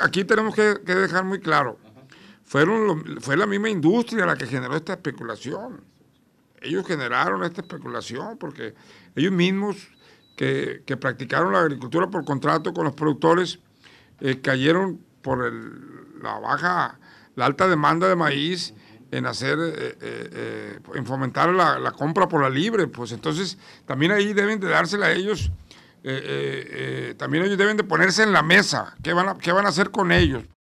aquí tenemos que, dejar muy claro, fueron fue la misma industria la que generó esta especulación. Ellos generaron esta especulación porque ellos mismos que, practicaron la agricultura por contrato con los productores eh, cayeron por la baja, la alta demanda de maíz en hacer, eh, eh, en fomentar la, compra por la libre. Pues entonces también ahí deben de dársela a ellos eh, eh, eh, también ellos deben de ponerse en la mesa. ¿Qué van qué van a hacer con ellos?